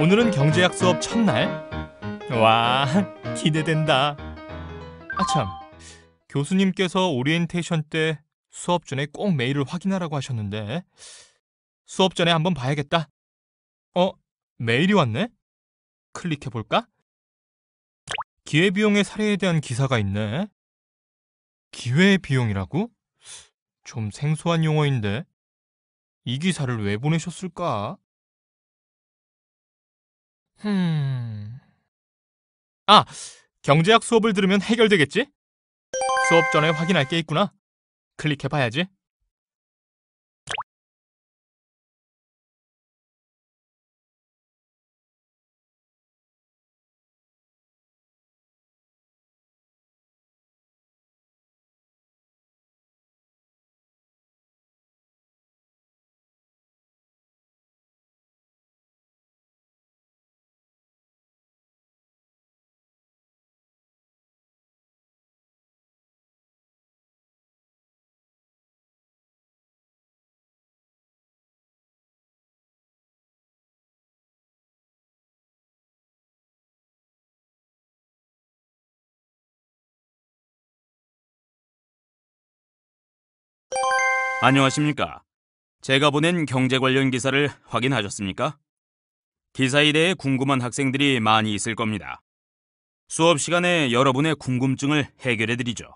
오늘은 경제학 수업 첫날? 와 기대된다 아참 교수님께서 오리엔테이션 때 수업 전에 꼭 메일을 확인하라고 하셨는데 수업 전에 한번 봐야겠다 어? 메일이 왔네? 클릭해볼까? 기회비용의 사례에 대한 기사가 있네 기회비용이라고? 좀 생소한 용어인데 이 기사를 왜 보내셨을까? 흠. 음. 아, 경제학 수업을 들으면 해결되겠지? 수업 전에 확인할 게 있구나. 클릭해봐야지. 안녕하십니까? 제가 보낸 경제 관련 기사를 확인하셨습니까? 기사에 대해 궁금한 학생들이 많이 있을 겁니다. 수업 시간에 여러분의 궁금증을 해결해 드리죠.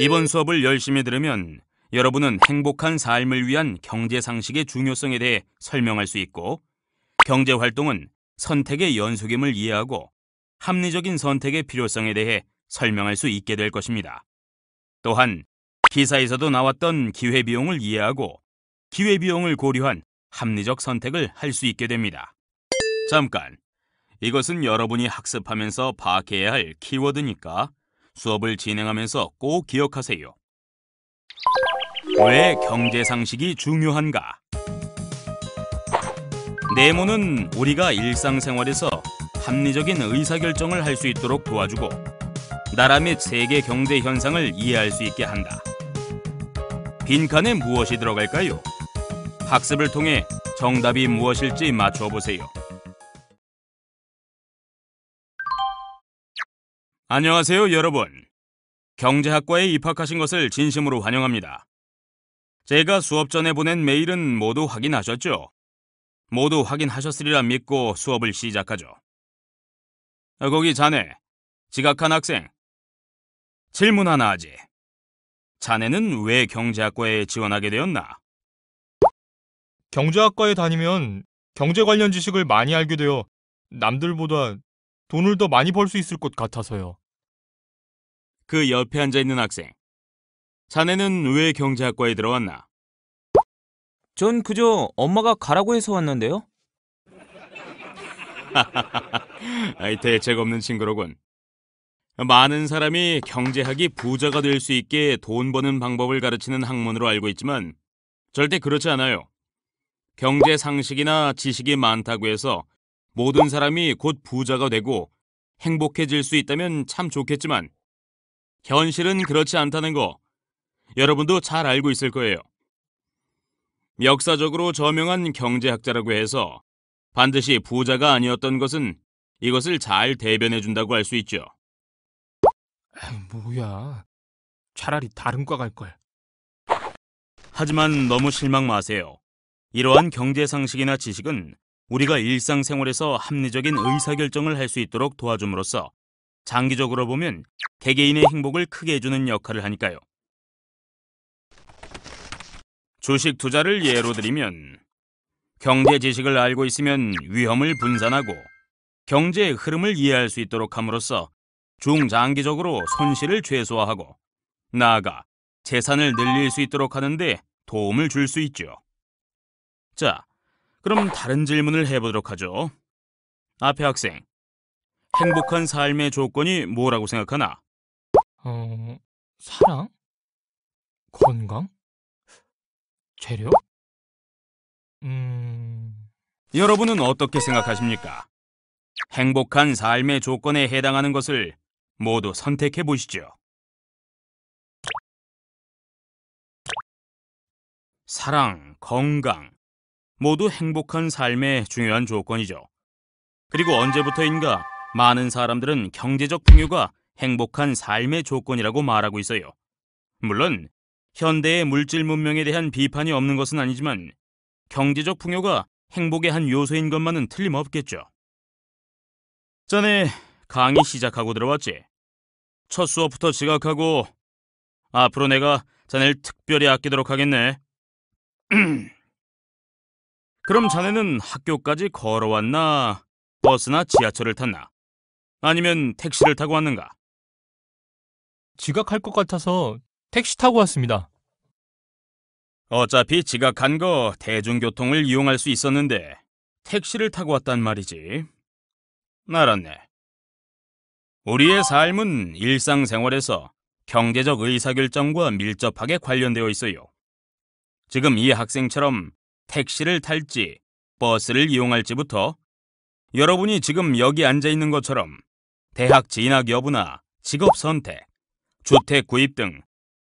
이번 수업을 열심히 들으면 여러분은 행복한 삶을 위한 경제 상식의 중요성에 대해 설명할 수 있고 경제 활동은 선택의 연속임을 이해하고 합리적인 선택의 필요성에 대해 설명할 수 있게 될 것입니다. 또한 기사에서도 나왔던 기회비용을 이해하고 기회비용을 고려한 합리적 선택을 할 수 있게 됩니다. 잠깐, 이것은 여러분이 학습하면서 파악해야 할 키워드니까 수업을 진행하면서 꼭 기억하세요. 왜 경제상식이 중요한가? 네모는 우리가 일상생활에서 합리적인 의사결정을 할 수 있도록 도와주고 나라 및 세계 경제 현상을 이해할 수 있게 한다. 빈칸에 무엇이 들어갈까요? 학습을 통해 정답이 무엇일지 맞춰보세요. 안녕하세요, 여러분. 경제학과에 입학하신 것을 진심으로 환영합니다. 제가 수업 전에 보낸 메일은 모두 확인하셨죠? 모두 확인하셨으리라 믿고 수업을 시작하죠. 거기 자네, 지각한 학생. 질문 하나 하지. 자네는 왜 경제학과에 지원하게 되었나? 경제학과에 다니면 경제 관련 지식을 많이 알게 되어 남들보다 돈을 더 많이 벌 수 있을 것 같아서요. 그 옆에 앉아 있는 학생. 자네는 왜 경제학과에 들어왔나? 전 그저 엄마가 가라고 해서 왔는데요. 아이 대책 없는 친구로군. 많은 사람이 경제학이 부자가 될 수 있게 돈 버는 방법을 가르치는 학문으로 알고 있지만 절대 그렇지 않아요. 경제 상식이나 지식이 많다고 해서 모든 사람이 곧 부자가 되고 행복해질 수 있다면 참 좋겠지만 현실은 그렇지 않다는 거 여러분도 잘 알고 있을 거예요. 역사적으로 저명한 경제학자라고 해서 반드시 부자가 아니었던 것은 이것을 잘 대변해 준다고 할 수 있죠. 뭐야. 차라리 다른 과갈 걸. 하지만 너무 실망 마세요. 이러한 경제 상식이나 지식은 우리가 일상생활에서 합리적인 의사결정을 할 수 있도록 도와줌으로써 장기적으로 보면 개개인의 행복을 크게 해주는 역할을 하니까요. 주식 투자를 예로 들이면 경제 지식을 알고 있으면 위험을 분산하고 경제의 흐름을 이해할 수 있도록 함으로써 중장기적으로 손실을 최소화하고 나아가 재산을 늘릴 수 있도록 하는데 도움을 줄 수 있죠. 자, 그럼 다른 질문을 해보도록 하죠. 앞에 학생, 행복한 삶의 조건이 뭐라고 생각하나? 어, 사랑? 건강? 재료 음... 여러분은 어떻게 생각하십니까? 행복한 삶의 조건에 해당하는 것을 모두 선택해 보시죠. 사랑, 건강 모두 행복한 삶의 중요한 조건이죠. 그리고 언제부터인가 많은 사람들은 경제적 풍요가 행복한 삶의 조건이라고 말하고 있어요. 물론 현대의 물질 문명에 대한 비판이 없는 것은 아니지만 경제적 풍요가 행복의 한 요소인 것만은 틀림없겠죠. 전에 강의 시작하고 들어왔지. 첫 수업부터 지각하고 앞으로 내가 자네를 특별히 아끼도록 하겠네. 그럼 자네는 학교까지 걸어왔나? 버스나 지하철을 탔나? 아니면 택시를 타고 왔는가? 지각할 것 같아서 택시 타고 왔습니다. 어차피 지각한 거 대중교통을 이용할 수 있었는데 택시를 타고 왔단 말이지. 알았네. 우리의 삶은 일상생활에서 경제적 의사결정과 밀접하게 관련되어 있어요. 지금 이 학생처럼 택시를 탈지 버스를 이용할지부터 여러분이 지금 여기 앉아 있는 것처럼 대학 진학 여부나 직업 선택, 주택 구입 등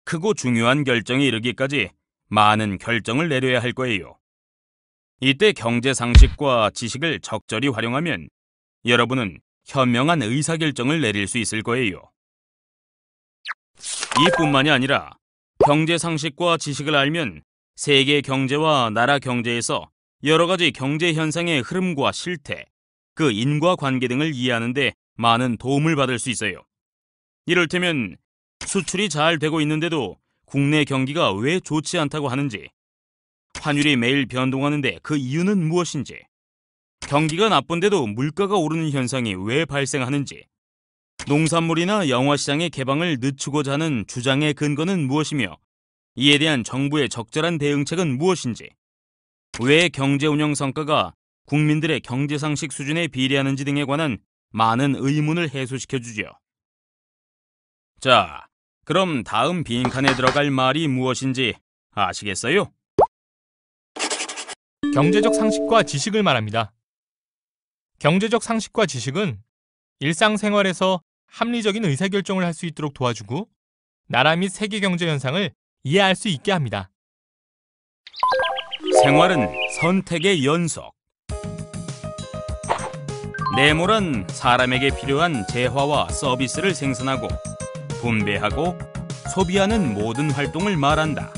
크고 중요한 결정에 이르기까지 많은 결정을 내려야 할 거예요. 이때 경제 상식과 지식을 적절히 활용하면 여러분은 현명한 의사결정을 내릴 수 있을 거예요. 이뿐만이 아니라 경제 상식과 지식을 알면 세계 경제와 나라 경제에서 여러 가지 경제 현상의 흐름과 실태, 그 인과 관계 등을 이해하는데 많은 도움을 받을 수 있어요. 이를테면 수출이 잘 되고 있는데도 국내 경기가 왜 좋지 않다고 하는지, 환율이 매일 변동하는데 그 이유는 무엇인지, 경기가 나쁜데도 물가가 오르는 현상이 왜 발생하는지, 농산물이나 영화 시장의 개방을 늦추고자 하는 주장의 근거는 무엇이며, 이에 대한 정부의 적절한 대응책은 무엇인지, 왜 경제 운영 성과가 국민들의 경제 상식 수준에 비례하는지 등에 관한 많은 의문을 해소시켜 주지요. 자, 그럼 다음 빈칸에 들어갈 말이 무엇인지 아시겠어요? 경제적 상식과 지식을 말합니다. 경제적 상식과 지식은 일상생활에서 합리적인 의사결정을 할 수 있도록 도와주고 나라 및 세계 경제 현상을 이해할 수 있게 합니다. 생활은 선택의 연속. 네모란 사람에게 필요한 재화와 서비스를 생산하고 분배하고 소비하는 모든 활동을 말한다.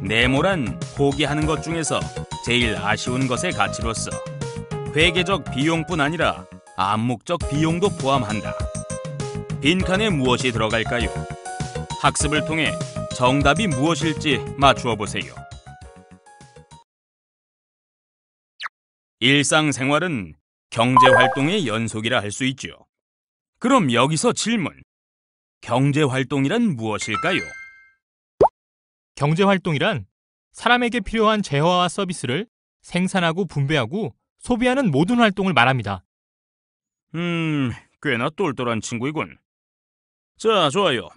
네모란 포기하는 것 중에서 제일 아쉬운 것의 가치로서 회계적 비용뿐 아니라 암묵적 비용도 포함한다. 빈칸에 무엇이 들어갈까요? 학습을 통해 정답이 무엇일지 맞추어 보세요. 일상생활은 경제활동의 연속이라 할 수 있죠. 그럼 여기서 질문. 경제활동이란 무엇일까요? 경제활동이란 사람에게 필요한 재화와 서비스를 생산하고 분배하고 소비하는 모든 활동을 말합니다. 음, 꽤나 똘똘한 친구이군. 자, 좋아요.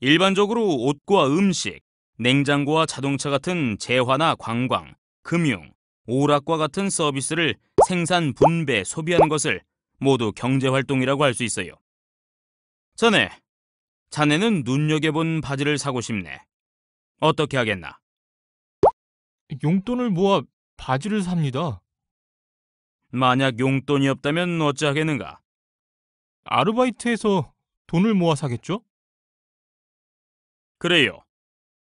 일반적으로 옷과 음식, 냉장고와 자동차 같은 재화나 관광, 금융, 오락과 같은 서비스를 생산, 분배, 소비하는 것을 모두 경제활동이라고 할 수 있어요. 자네, 자네는 눈여겨본 바지를 사고 싶네. 어떻게 하겠나? 용돈을 모아 바지를 삽니다. 만약 용돈이 없다면 어찌하겠는가? 아르바이트해서 돈을 모아 사겠죠? 그래요.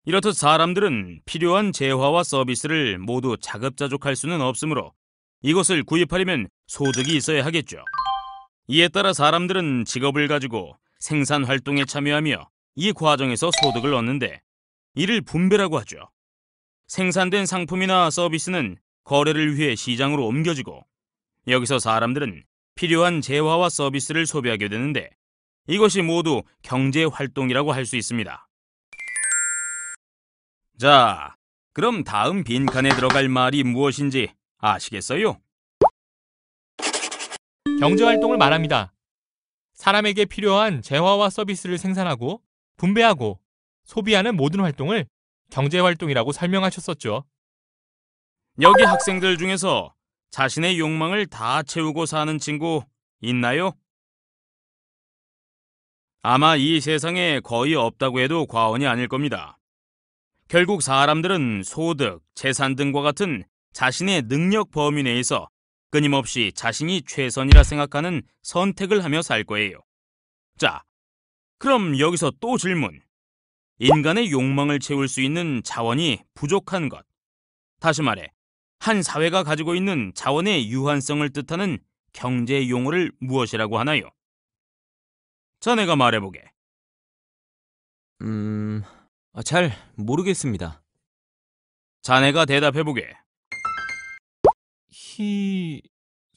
이렇듯 사람들은 필요한 재화와 서비스를 모두 자급자족할 수는 없으므로 이것을 구입하려면 소득이 있어야 하겠죠. 이에 따라 사람들은 직업을 가지고 생산 활동에 참여하며 이 과정에서 소득을 얻는데 이를 분배라고 하죠. 생산된 상품이나 서비스는 거래를 위해 시장으로 옮겨지고 여기서 사람들은 필요한 재화와 서비스를 소비하게 되는데 이것이 모두 경제 활동이라고 할 수 있습니다. 자, 그럼 다음 빈칸에 들어갈 말이 무엇인지 아시겠어요? 경제 활동을 말합니다. 사람에게 필요한 재화와 서비스를 생산하고 분배하고 소비하는 모든 활동을 경제 활동이라고 설명하셨었죠. 여기 학생들 중에서 자신의 욕망을 다 채우고 사는 친구 있나요? 아마 이 세상에 거의 없다고 해도 과언이 아닐 겁니다. 결국 사람들은 소득, 재산 등과 같은 자신의 능력 범위 내에서 끊임없이 자신이 최선이라 생각하는 선택을 하며 살 거예요. 자, 그럼 여기서 또 질문. 인간의 욕망을 채울 수 있는 자원이 부족한 것. 다시 말해, 한 사회가 가지고 있는 자원의 유한성을 뜻하는 경제 용어를 무엇이라고 하나요? 자네가 말해보게. 음, 아, 잘 모르겠습니다. 자네가 대답해보게.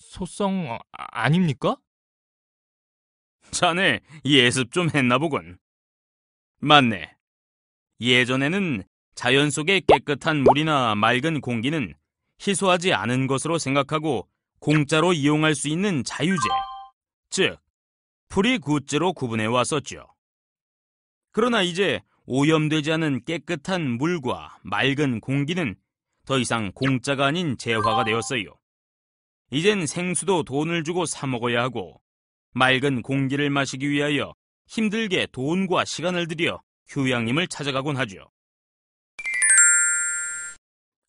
희소성 아, 아닙니까? 자네 예습 좀 했나 보군. 맞네. 예전에는 자연 속의 깨끗한 물이나 맑은 공기는 희소하지 않은 것으로 생각하고 공짜로 이용할 수 있는 자유제, 즉 프리 굿즈로 구분해 왔었죠. 그러나 이제 오염되지 않은 깨끗한 물과 맑은 공기는 더 이상 공짜가 아닌 재화가 되었어요. 이젠 생수도 돈을 주고 사 먹어야 하고 맑은 공기를 마시기 위하여 힘들게 돈과 시간을 들여 휴양림을 찾아가곤 하죠.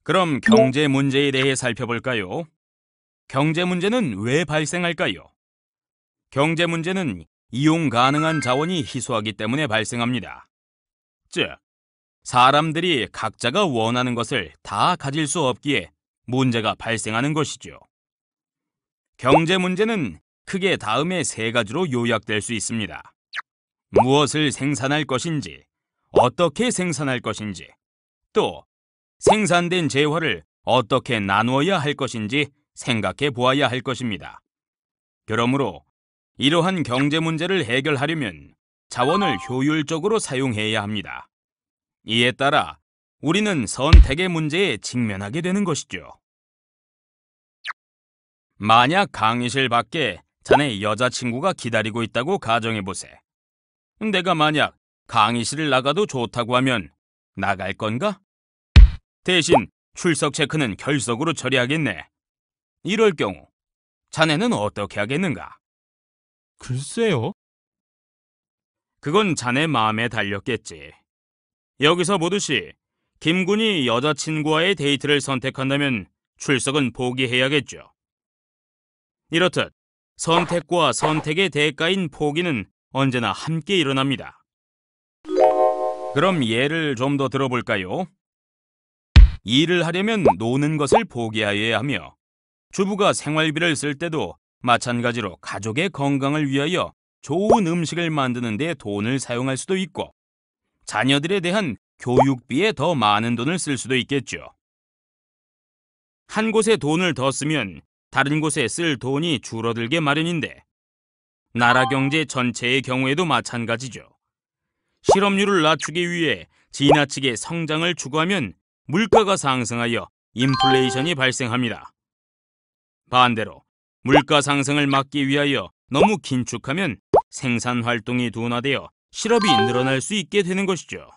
그럼 네. 경제 문제에 대해 살펴볼까요? 경제 문제는 왜 발생할까요? 경제 문제는 이용 가능한 자원이 희소하기 때문에 발생합니다. 즉, 사람들이 각자가 원하는 것을 다 가질 수 없기에 문제가 발생하는 것이죠. 경제 문제는 크게 다음에세 가지로 요약될 수 있습니다. 무엇을 생산할 것인지, 어떻게 생산할 것인지, 또 생산된 재화를 어떻게 나누어야 할 것인지 생각해 보아야 할 것입니다. 그러므로 이러한 경제 문제를 해결하려면 자원을 효율적으로 사용해야 합니다. 이에 따라 우리는 선택의 문제에 직면하게 되는 것이죠. 만약 강의실 밖에 자네 여자친구가 기다리고 있다고 가정해보세. 내가 만약 강의실을 나가도 좋다고 하면 나갈 건가? 대신 출석 체크는 결석으로 처리하겠네. 이럴 경우 자네는 어떻게 하겠는가? 글쎄요. 그건 자네 마음에 달렸겠지. 여기서 보듯이 김군이 여자친구와의 데이트를 선택한다면 출석은 포기해야겠죠. 이렇듯 선택과 선택의 대가인 포기는 언제나 함께 일어납니다. 그럼 예를 좀 더 들어볼까요? 일을 하려면 노는 것을 포기하여야 하며 주부가 생활비를 쓸 때도 마찬가지로 가족의 건강을 위하여 좋은 음식을 만드는 데 돈을 사용할 수도 있고 자녀들에 대한 교육비에 더 많은 돈을 쓸 수도 있겠죠. 한 곳에 돈을 더 쓰면 다른 곳에 쓸 돈이 줄어들게 마련인데 나라 경제 전체의 경우에도 마찬가지죠. 실업률을 낮추기 위해 지나치게 성장을 추구하면 물가가 상승하여 인플레이션이 발생합니다. 반대로 물가 상승을 막기 위하여 너무 긴축하면 생산 활동이 둔화되어 실업이 늘어날 수 있게 되는 것이죠.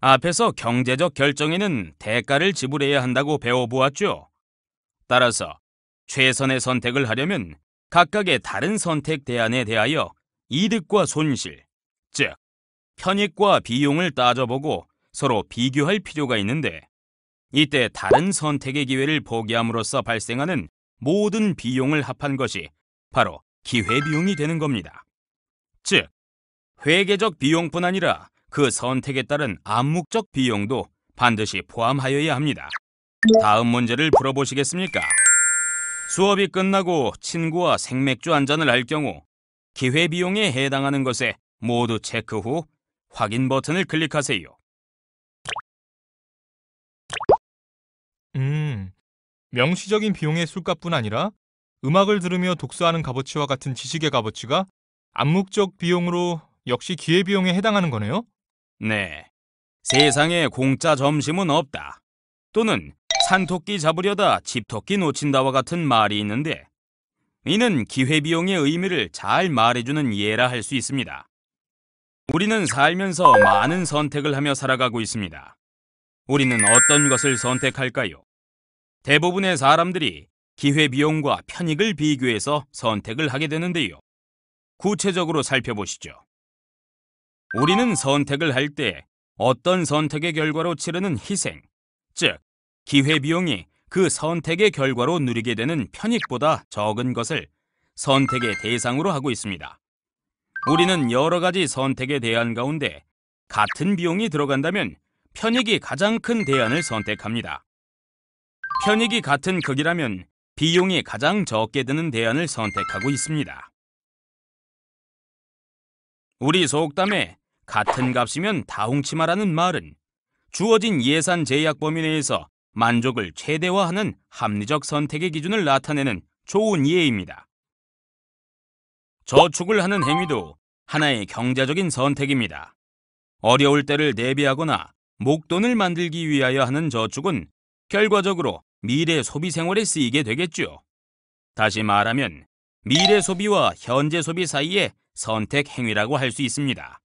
앞에서 경제적 결정에는 대가를 지불해야 한다고 배워보았죠. 따라서 최선의 선택을 하려면 각각의 다른 선택 대안에 대하여 이득과 손실, 즉 편익과 비용을 따져보고 서로 비교할 필요가 있는데 이때 다른 선택의 기회를 포기함으로써 발생하는 모든 비용을 합한 것이 바로 기회비용이 되는 겁니다. 즉, 회계적 비용뿐 아니라 그 선택에 따른 암묵적 비용도 반드시 포함하여야 합니다. 다음 문제를 풀어보시겠습니까? 수업이 끝나고 친구와 생맥주 한 잔을 할 경우 기회비용에 해당하는 것에 모두 체크 후 확인 버튼을 클릭하세요. 음, 명시적인 비용의 술값뿐 아니라 음악을 들으며 독서하는 값어치와 같은 지식의 값어치가 암묵적 비용으로 역시 기회비용에 해당하는 거네요? 네. 세상에 공짜 점심은 없다. 또는 산토끼 잡으려다 집토끼 놓친다와 같은 말이 있는데 이는 기회비용의 의미를 잘 말해주는 예라 할 수 있습니다. 우리는 살면서 많은 선택을 하며 살아가고 있습니다. 우리는 어떤 것을 선택할까요? 대부분의 사람들이 기회비용과 편익을 비교해서 선택을 하게 되는데요. 구체적으로 살펴보시죠. 우리는 선택을 할 때 어떤 선택의 결과로 치르는 희생, 즉 기회비용이 그 선택의 결과로 누리게 되는 편익보다 적은 것을 선택의 대상으로 하고 있습니다. 우리는 여러 가지 선택에 대한 가운데 같은 비용이 들어간다면 편익이 가장 큰 대안을 선택합니다. 편익이 같은 극이라면 비용이 가장 적게 드는 대안을 선택하고 있습니다. 우리 속담에 같은 값이면 다홍치마라는 말은 주어진 예산 제약 범위 내에서 만족을 최대화하는 합리적 선택의 기준을 나타내는 좋은 예입니다. 저축을 하는 행위도 하나의 경제적인 선택입니다. 어려울 때를 대비하거나 목돈을 만들기 위하여 하는 저축은 결과적으로 미래 소비 생활에 쓰이게 되겠죠. 다시 말하면 미래 소비와 현재 소비 사이의 선택 행위라고 할 수 있습니다.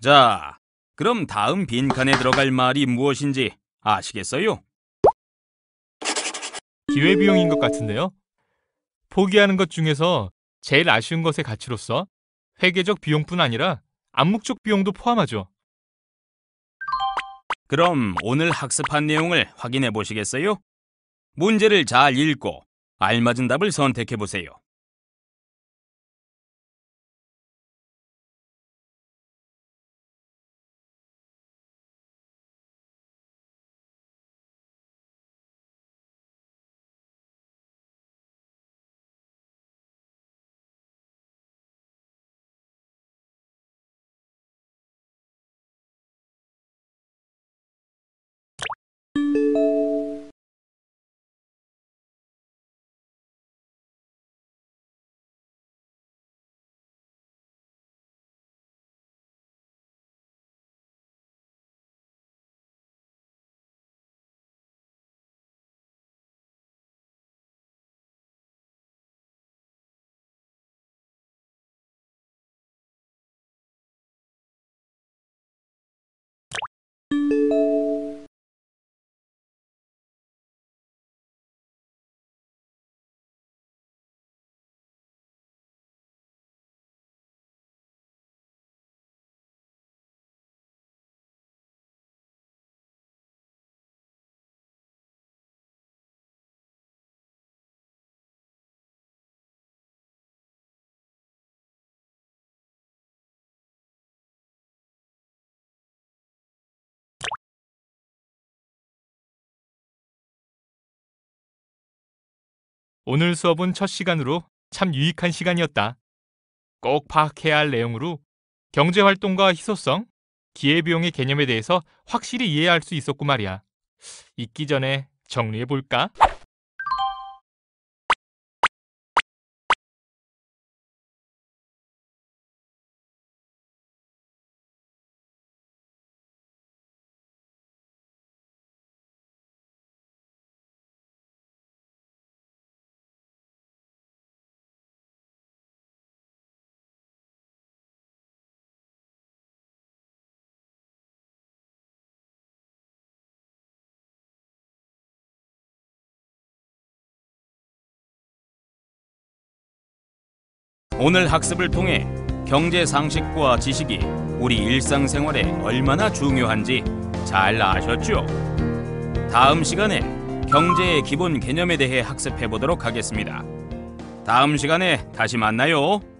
자, 그럼 다음 빈칸에 들어갈 말이 무엇인지 아시겠어요? 기회비용인 것 같은데요? 포기하는 것 중에서 제일 아쉬운 것의 가치로서 회계적 비용뿐 아니라 암묵적 비용도 포함하죠. 그럼 오늘 학습한 내용을 확인해 보시겠어요? 문제를 잘 읽고 알맞은 답을 선택해 보세요. Música 오늘 수업은 첫 시간으로 참 유익한 시간이었다. 꼭 파악해야 할 내용으로 경제활동과 희소성, 기회비용의 개념에 대해서 확실히 이해할 수 있었고 말이야. 잊기 전에 정리해볼까? 오늘 학습을 통해 경제 상식과 지식이 우리 일상생활에 얼마나 중요한지 잘 아셨죠? 다음 시간에 경제의 기본 개념에 대해 학습해 보도록 하겠습니다. 다음 시간에 다시 만나요.